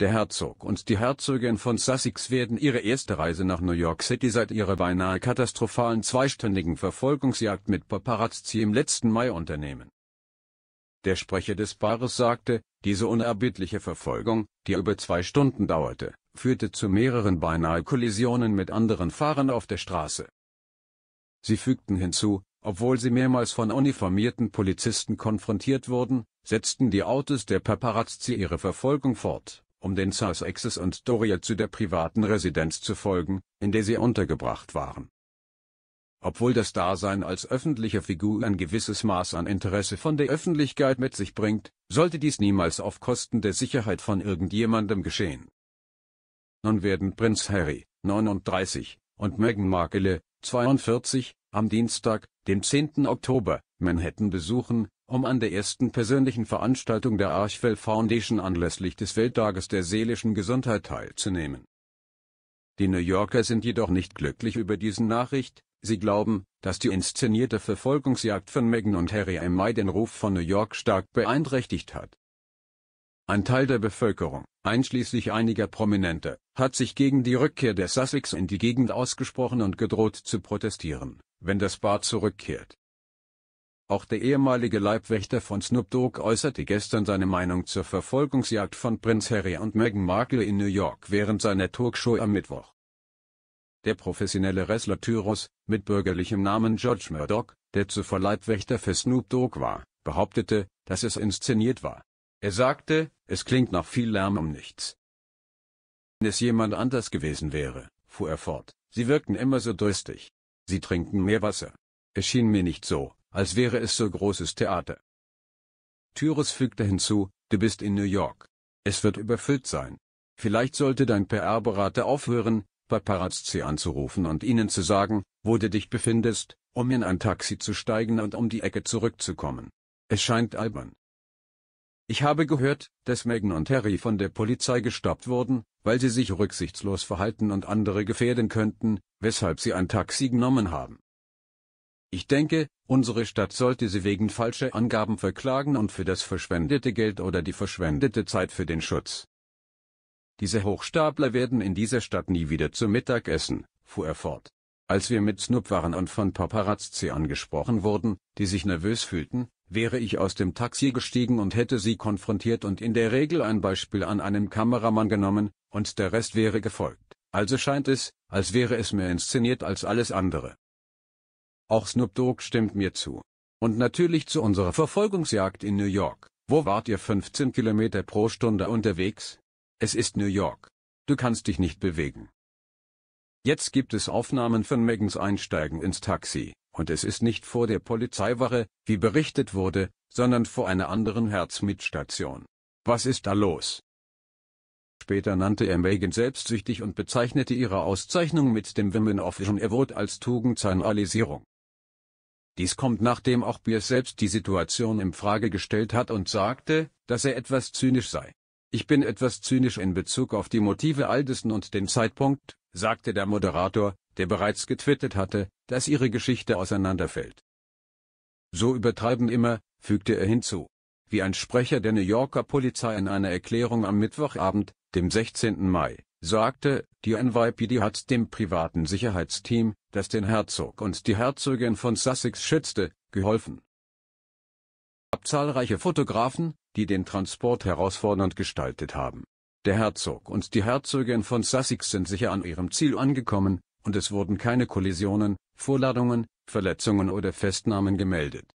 Der Herzog und die Herzogin von Sussex werden ihre erste Reise nach New York City seit ihrer beinahe katastrophalen zweistündigen Verfolgungsjagd mit Paparazzi im letzten Mai unternehmen. Der Sprecher des Paares sagte, diese unerbittliche Verfolgung, die über zwei Stunden dauerte, führte zu mehreren beinahe Kollisionen mit anderen Fahrern auf der Straße. Sie fügten hinzu, obwohl sie mehrmals von uniformierten Polizisten konfrontiert wurden, setzten die Autos der Paparazzi ihre Verfolgung fort um den Sussexes und Doria zu der privaten Residenz zu folgen, in der sie untergebracht waren. Obwohl das Dasein als öffentliche Figur ein gewisses Maß an Interesse von der Öffentlichkeit mit sich bringt, sollte dies niemals auf Kosten der Sicherheit von irgendjemandem geschehen. Nun werden Prinz Harry, 39, und Meghan Markle, 42, am Dienstag, den 10. Oktober, Manhattan besuchen, um an der ersten persönlichen Veranstaltung der Archwell Foundation anlässlich des Welttages der seelischen Gesundheit teilzunehmen. Die New Yorker sind jedoch nicht glücklich über diesen Nachricht, sie glauben, dass die inszenierte Verfolgungsjagd von Meghan und Harry im Mai den Ruf von New York stark beeinträchtigt hat. Ein Teil der Bevölkerung, einschließlich einiger Prominenter, hat sich gegen die Rückkehr der Sussex in die Gegend ausgesprochen und gedroht zu protestieren, wenn das Bad zurückkehrt. Auch der ehemalige Leibwächter von Snoop Dogg äußerte gestern seine Meinung zur Verfolgungsjagd von Prinz Harry und Meghan Markle in New York während seiner Talkshow am Mittwoch. Der professionelle Wrestler Tyros, mit bürgerlichem Namen George Murdoch, der zuvor Leibwächter für Snoop Dogg war, behauptete, dass es inszeniert war. Er sagte, es klingt nach viel Lärm um nichts. Wenn es jemand anders gewesen wäre, fuhr er fort, sie wirkten immer so durstig. Sie trinken mehr Wasser. Es schien mir nicht so, als wäre es so großes Theater. Tyrus fügte hinzu, du bist in New York. Es wird überfüllt sein. Vielleicht sollte dein PR-Berater aufhören, bei Parazzi anzurufen und ihnen zu sagen, wo du dich befindest, um in ein Taxi zu steigen und um die Ecke zurückzukommen. Es scheint albern. Ich habe gehört, dass Megan und Harry von der Polizei gestoppt wurden, weil sie sich rücksichtslos verhalten und andere gefährden könnten, weshalb sie ein Taxi genommen haben. Ich denke, unsere Stadt sollte sie wegen falscher Angaben verklagen und für das verschwendete Geld oder die verschwendete Zeit für den Schutz. Diese Hochstapler werden in dieser Stadt nie wieder zu Mittag essen, fuhr er fort. Als wir mit Snoop waren und von Paparazzi angesprochen wurden, die sich nervös fühlten, wäre ich aus dem Taxi gestiegen und hätte sie konfrontiert und in der Regel ein Beispiel an einem Kameramann genommen, und der Rest wäre gefolgt. Also scheint es, als wäre es mehr inszeniert als alles andere. Auch Snoop Dogg stimmt mir zu. Und natürlich zu unserer Verfolgungsjagd in New York. Wo wart ihr 15 Kilometer pro Stunde unterwegs? Es ist New York. Du kannst dich nicht bewegen. Jetzt gibt es Aufnahmen von Megans Einsteigen ins Taxi, und es ist nicht vor der Polizeiwache, wie berichtet wurde, sondern vor einer anderen Herzmitstation. Was ist da los? Später nannte er Megan selbstsüchtig und bezeichnete ihre Auszeichnung mit dem Women of Vision Award als Tugendsignalisierung. Dies kommt nachdem auch Bier selbst die Situation in Frage gestellt hat und sagte, dass er etwas zynisch sei. Ich bin etwas zynisch in Bezug auf die Motive Aldessen und den Zeitpunkt, sagte der Moderator, der bereits getwittert hatte, dass ihre Geschichte auseinanderfällt. So übertreiben immer, fügte er hinzu. Wie ein Sprecher der New Yorker Polizei in einer Erklärung am Mittwochabend, dem 16. Mai, sagte, die NYPD hat dem privaten Sicherheitsteam, das den Herzog und die Herzogin von Sussex schützte, geholfen. Ab zahlreiche Fotografen, die den Transport herausfordernd gestaltet haben. Der Herzog und die Herzogin von Sussex sind sicher an ihrem Ziel angekommen, und es wurden keine Kollisionen, Vorladungen, Verletzungen oder Festnahmen gemeldet